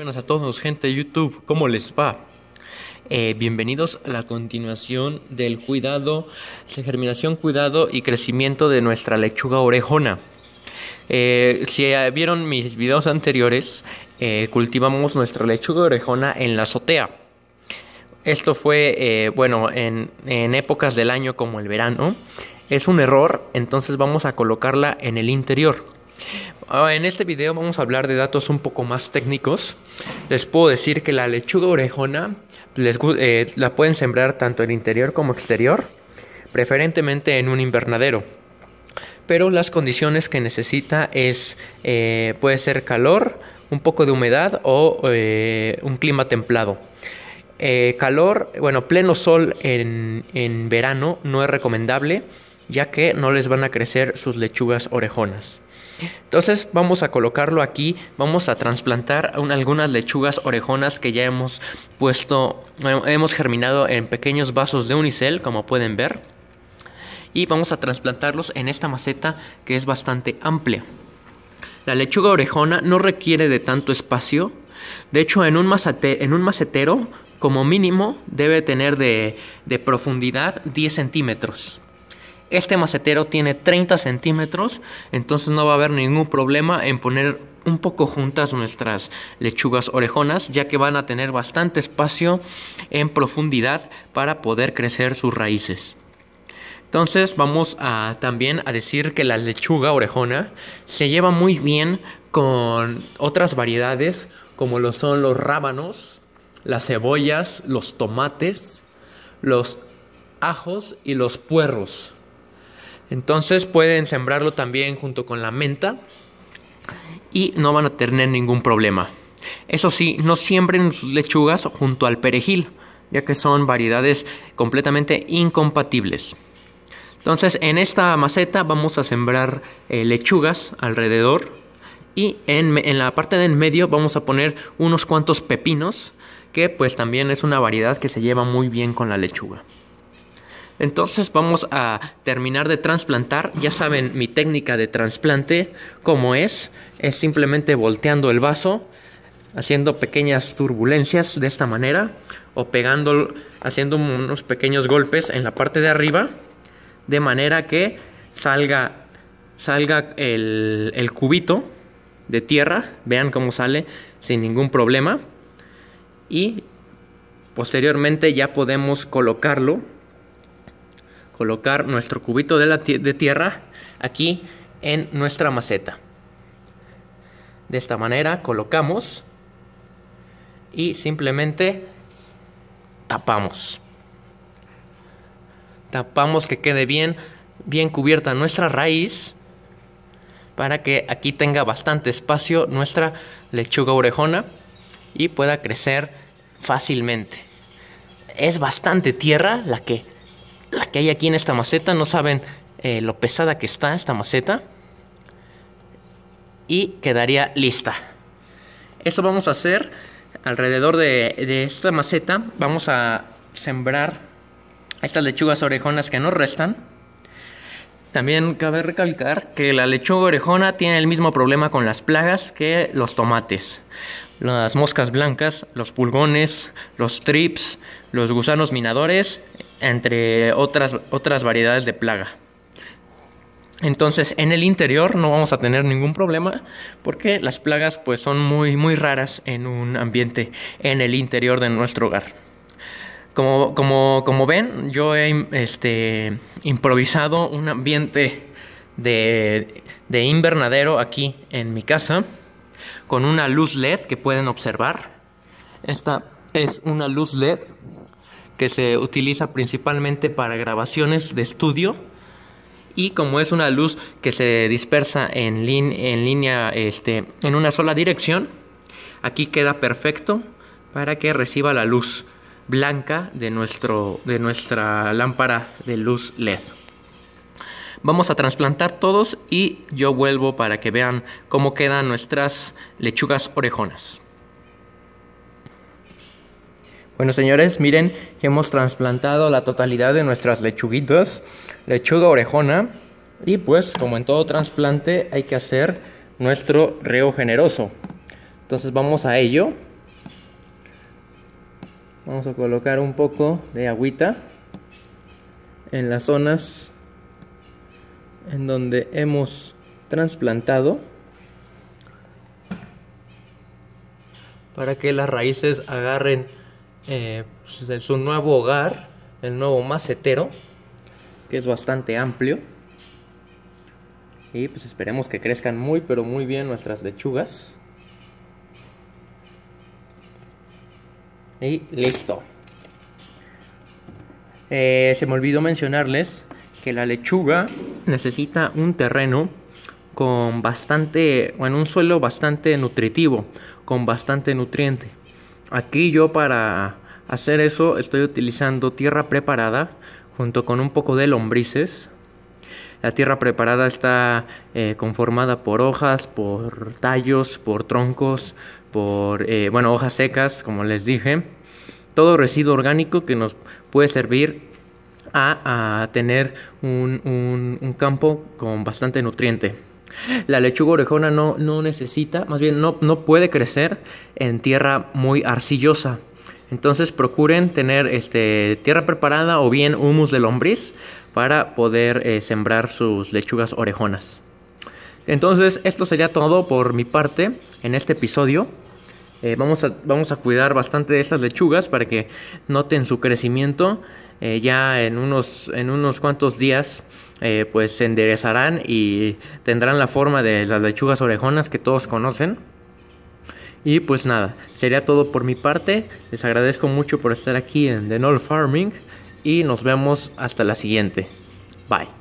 Buenas a todos, gente de YouTube, ¿cómo les va? Eh, bienvenidos a la continuación del cuidado, la germinación, cuidado y crecimiento de nuestra lechuga orejona. Eh, si vieron mis videos anteriores, eh, cultivamos nuestra lechuga orejona en la azotea. Esto fue, bueno, en, en épocas del año como el verano. Es un error, entonces vamos a colocarla en el interior. Ah, en este video vamos a hablar de datos un poco más técnicos. Les puedo decir que la lechuga orejona eh, la pueden sembrar tanto en interior como exterior, preferentemente en un invernadero. Pero las condiciones que necesita es eh, puede ser calor, un poco de humedad o eh, un clima templado. calor, bueno, pleno sol en verano no es recomendable ya que no les van a crecer sus lechugas orejonas. Entonces vamos a colocarlo aquí, vamos a trasplantar algunas lechugas orejonas que ya hemos puesto, hemos germinado en pequeños vasos de unicel, como pueden ver. Y vamos a trasplantarlos en esta maceta que es bastante amplia. La lechuga orejona no requiere de tanto espacio. De hecho, en un, en un macetero, como mínimo, debe tener de, de profundidad 10 centímetros este macetero tiene 30 centímetros, entonces no va a haber ningún problema en poner un poco juntas nuestras lechugas orejonas, ya que van a tener bastante espacio en profundidad para poder crecer sus raíces. Entonces vamos también a decir que la lechuga orejona se lleva muy bien con otras variedades como lo son los rábanos, las cebollas, los tomates, los ajos y los puerros. Entonces pueden sembrarlo también junto con la menta y no van a tener ningún problema. Eso sí, no siembren lechugas junto al perejil, ya que son variedades completamente incompatibles. Entonces, en esta maceta vamos a sembrar eh, lechugas alrededor y en, en la parte de en medio vamos a poner unos cuantos pepinos, que pues también es una variedad que se lleva muy bien con la lechuga. Entonces vamos a terminar de trasplantar. Ya saben mi técnica de trasplante, como es. Es simplemente volteando el vaso, haciendo pequeñas turbulencias de esta manera, o pegando, haciendo unos pequeños golpes en la parte de arriba, de manera que salga, salga el, el cubito de tierra. Vean cómo sale sin ningún problema. Y posteriormente ya podemos colocarlo colocar nuestro cubito de, tierra aquí en nuestra maceta. De esta manera colocamos y simplemente tapamos. Tapamos que quede bien, bien cubierta nuestra raíz para que aquí tenga bastante espacio nuestra lechuga orejona y pueda crecer fácilmente. Es bastante tierra la que la que hay aquí en esta maceta, no saben eh, lo pesada que está esta maceta. Y quedaría lista. Eso vamos a hacer alrededor de, de esta maceta. Vamos a sembrar estas lechugas orejonas que nos restan. También cabe recalcar que la lechuga orejona tiene el mismo problema con las plagas que los tomates. Las moscas blancas, los pulgones, los trips, los gusanos minadores entre otras, otras variedades de plaga. Entonces, en el interior no vamos a tener ningún problema porque las plagas pues son muy muy raras en un ambiente en el interior de nuestro hogar. Como, ven, yo he este, improvisado un ambiente de, de invernadero aquí en mi casa con una luz LED que pueden observar. Esta es una luz LED que se utiliza principalmente para grabaciones de estudio y como es una luz que se dispersa en, en línea este, en una sola dirección, aquí queda perfecto para que reciba la luz blanca de, nuestro, de nuestra lámpara de luz LED. Vamos a trasplantar todos y yo vuelvo para que vean cómo quedan nuestras lechugas orejonas. Bueno, señores, miren que hemos trasplantado la totalidad de nuestras lechuguitas, lechuga orejona. Y pues, como en todo trasplante, hay que hacer nuestro reo generoso. Entonces vamos a ello. Vamos a colocar un poco de agüita en las zonas en donde hemos trasplantado para que las raíces agarren eh, pues, su nuevo hogar, el nuevo macetero, que es bastante amplio. Y pues esperemos que crezcan muy, pero muy bien nuestras lechugas. Y listo. Eh, se me olvidó mencionarles que la lechuga necesita un terreno con bastante, en un suelo bastante nutritivo, con bastante nutriente. Aquí yo para hacer eso estoy utilizando tierra preparada junto con un poco de lombrices. La tierra preparada está eh, conformada por hojas, por tallos, por troncos, por, eh, bueno, hojas secas, como les dije. Todo residuo orgánico que nos puede servir a, tener un campo con bastante nutriente. La lechuga orejona no, no necesita, más bien no, no puede crecer en tierra muy arcillosa. Entonces procuren tener este, tierra preparada o bien humus de lombriz para poder eh, sembrar sus lechugas orejonas. Entonces esto sería todo por mi parte en este episodio. Eh, vamos, a, vamos a cuidar bastante de estas lechugas para que noten su crecimiento eh, ya en unos, en unos cuantos días eh, pues se enderezarán y tendrán la forma de las lechugas orejonas que todos conocen. Y pues nada, sería todo por mi parte. Les agradezco mucho por estar aquí en The Null Farming y nos vemos hasta la siguiente. Bye.